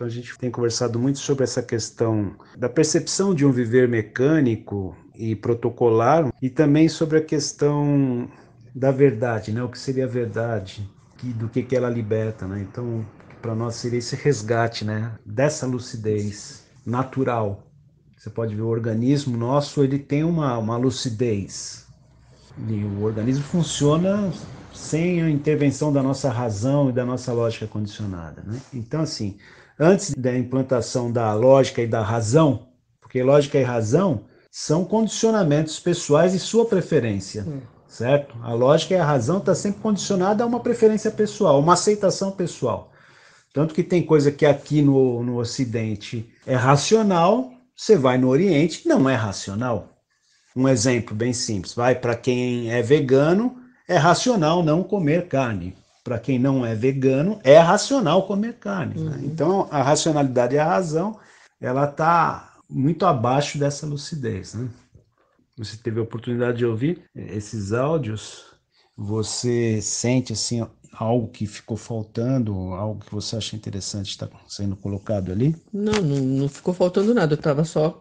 Então a gente tem conversado muito sobre essa questão da percepção de um viver mecânico e protocolar e também sobre a questão da verdade, né? O que seria a verdade, do que que ela liberta, né? Então para nós seria esse resgate, né? Dessa lucidez natural. Você pode ver o organismo nosso, ele tem uma, uma lucidez. E o organismo funciona sem a intervenção da nossa razão e da nossa lógica condicionada. Né? Então, assim, antes da implantação da lógica e da razão, porque lógica e razão são condicionamentos pessoais e sua preferência, hum. certo? A lógica e a razão está sempre condicionada a uma preferência pessoal, uma aceitação pessoal. Tanto que tem coisa que aqui no, no Ocidente é racional, você vai no Oriente, não é racional. Um exemplo bem simples, vai para quem é vegano, é racional não comer carne para quem não é vegano, é racional comer carne. Né? Uhum. Né? Então, a racionalidade e a razão, ela está muito abaixo dessa lucidez. Né? Você teve a oportunidade de ouvir esses áudios, você sente assim algo que ficou faltando, algo que você acha interessante está sendo colocado ali? Não, não, não ficou faltando nada, eu estava só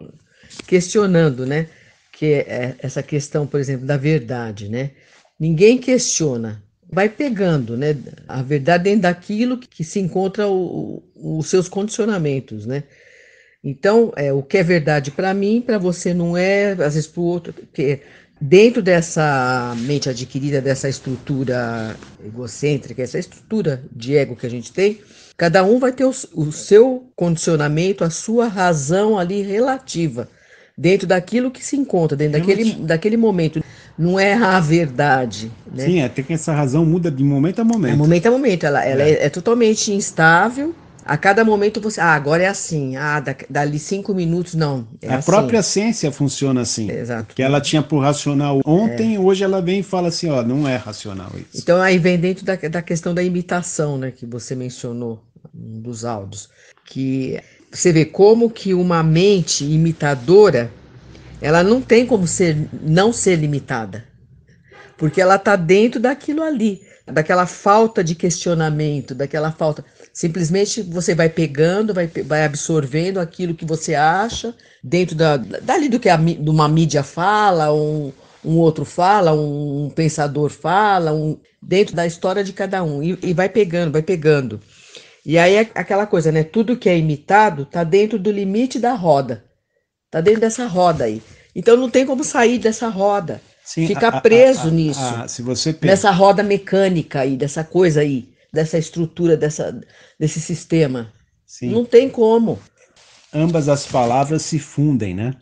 questionando, né? Que é essa questão, por exemplo, da verdade, né? Ninguém questiona vai pegando, né? A verdade dentro daquilo que se encontra o, o, os seus condicionamentos, né? Então, é, o que é verdade para mim, para você não é, às vezes para o outro, porque dentro dessa mente adquirida, dessa estrutura egocêntrica, essa estrutura de ego que a gente tem, cada um vai ter o, o seu condicionamento, a sua razão ali relativa, dentro daquilo que se encontra, dentro daquele, daquele momento não é a verdade. Né? Sim, até que essa razão muda de momento a momento. É, momento a momento, ela, ela é. É, é. totalmente instável. A cada momento você, ah, agora é assim, ah, dali cinco minutos, não. É a assim. própria ciência funciona assim. Exato. Que ela tinha para o racional ontem, é. hoje ela vem e fala assim, ó, não é racional isso. Então aí vem dentro da, da questão da imitação, né, que você mencionou, um dos áudios, que você vê como que uma mente imitadora ela não tem como ser não ser limitada, porque ela está dentro daquilo ali, daquela falta de questionamento, daquela falta. Simplesmente você vai pegando, vai, vai absorvendo aquilo que você acha dentro da, dali do que a, uma mídia fala, um, um outro fala, um, pensador fala, um, dentro da história de cada um e, e vai pegando, vai pegando. E aí é aquela coisa, né? Tudo que é imitado está dentro do limite da roda. Está dentro dessa roda aí. Então não tem como sair dessa roda. Sim, Ficar a, preso a, a, nisso. se você pensa... Nessa roda mecânica aí, dessa coisa aí, dessa estrutura, dessa, desse sistema. Sim. Não tem como. Ambas as palavras se fundem, né?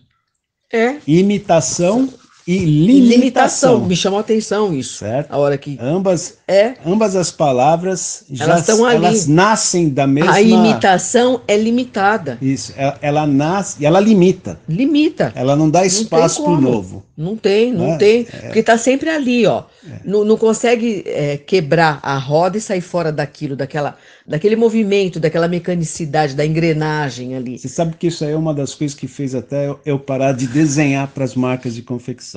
É. Imitação e limitação. limitação. Me chamou a atenção isso. Certo? A hora que ambas é ambas as palavras já elas estão ali. Elas nascem da mesma. A imitação é limitada. Isso. Ela, é, ela nasce e ela limita. Limita. Ela não dá espaço para o novo. Não tem, não né? tem, é. porque está sempre ali, ó. É. Não, não consegue é, quebrar a roda e sair fora daquilo, daquela, daquele movimento, daquela mecanicidade, da engrenagem ali. Você sabe que isso aí é uma das coisas que fez até eu, eu parar de desenhar para as marcas de confecção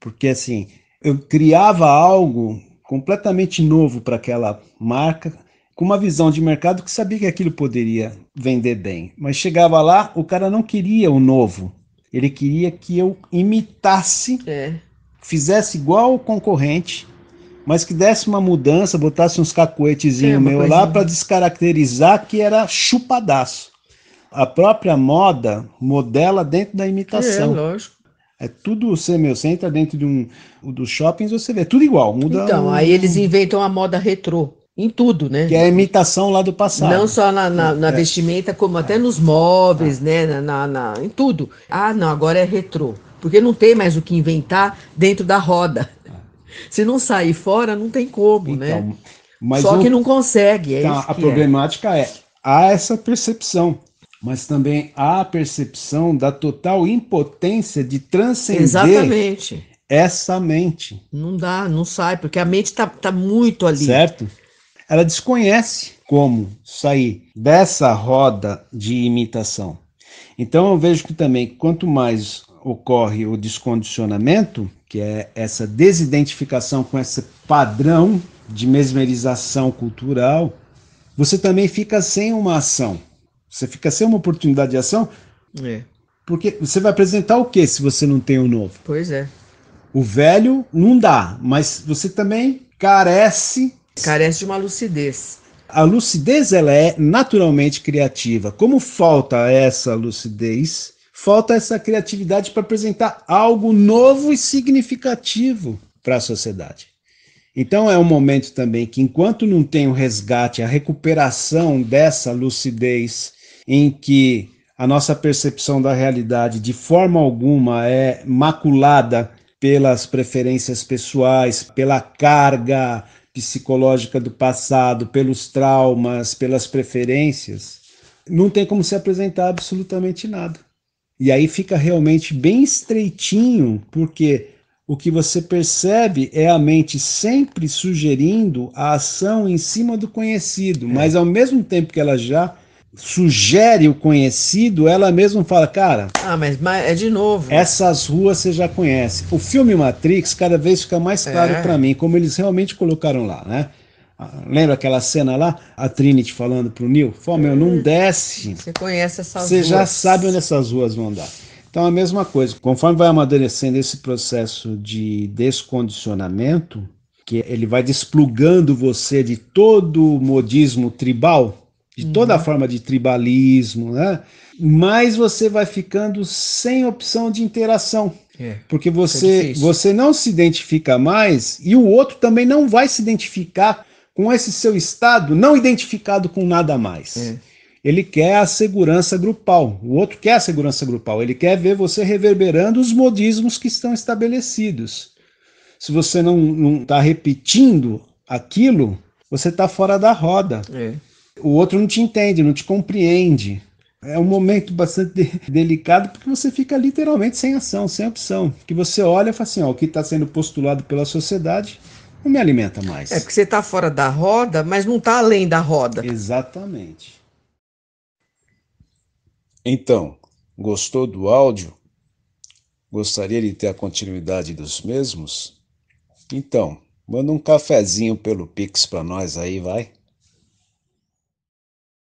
porque assim, eu criava algo completamente novo para aquela marca, com uma visão de mercado que sabia que aquilo poderia vender bem. Mas chegava lá, o cara não queria o novo. Ele queria que eu imitasse, é. fizesse igual o concorrente, mas que desse uma mudança, botasse uns cacoetezinhos é, meu coisinha. lá para descaracterizar que era chupadaço. A própria moda modela dentro da imitação. É, lógico. É tudo meu entra dentro de um dos shoppings, você vê, é tudo igual, muda. Então, um... aí eles inventam a moda retrô em tudo, né? Que é a imitação lá do passado. Não só na, na, na é. vestimenta, como até nos móveis, né? Na, na, em tudo. Ah, não, agora é retrô. Porque não tem mais o que inventar dentro da roda. É. Se não sair fora, não tem como, né? então, né? Só que não consegue. É então, a é. problemática é. é há essa percepção mas também há a percepção da total impotência de transcender Exatamente. essa mente. Não dá, não sai, porque a mente está tá muito ali. Certo? Ela desconhece como sair dessa roda de imitação. Então eu vejo que também quanto mais ocorre o descondicionamento, que é essa desidentificação com esse padrão de mesmerização cultural, você também fica sem uma ação você fica sem uma oportunidade de ação. É. Porque você vai apresentar o que se você não tem o novo? Pois é. O velho não dá, mas você também carece. Carece de uma lucidez. A lucidez ela é naturalmente criativa. Como falta essa lucidez, falta essa criatividade para apresentar algo novo e significativo para a sociedade. Então é um momento também que, enquanto não tem o resgate, a recuperação dessa lucidez em que a nossa percepção da realidade de forma alguma é maculada pelas preferências pessoais, pela carga psicológica do passado, pelos traumas, pelas preferências, não tem como se apresentar absolutamente nada. E aí fica realmente bem estreitinho, porque o que você percebe é a mente sempre sugerindo a ação em cima do conhecido, é. mas ao mesmo tempo que ela já sugere o conhecido, ela mesma fala, cara. Ah, mas, mas é de novo. Essas ruas você já conhece. O filme Matrix cada vez fica mais é. claro é. para mim como eles realmente colocaram lá, né? Ah, lembra aquela cena lá? A Trinity falando pro Neil? Fala, meu, não hum, desce. Você conhece essas Você já sabe onde essas ruas vão dar. Então, a mesma coisa. Conforme vai amadurecendo esse processo de descondicionamento, que ele vai desplugando você de todo o modismo tribal, de toda uhum. forma de tribalismo, né? Mas você vai ficando sem opção de interação. É, porque você, é você não se identifica mais e o outro também não vai se identificar com esse seu estado não identificado com nada mais. É. Ele quer a segurança grupal, o outro quer a segurança grupal, ele quer ver você reverberando os modismos que estão estabelecidos. Se você não está repetindo aquilo, você está fora da roda. É o outro não te entende, não te compreende. É um momento bastante de, delicado porque você fica literalmente sem ação, sem opção. Que você olha e fala assim: ó, o que está sendo postulado pela sociedade não me alimenta mais. É porque você está fora da roda, mas não está além da roda. Exatamente. Então, gostou do áudio? Gostaria de ter a continuidade dos mesmos? Então, manda um cafezinho pelo Pix para nós aí, vai.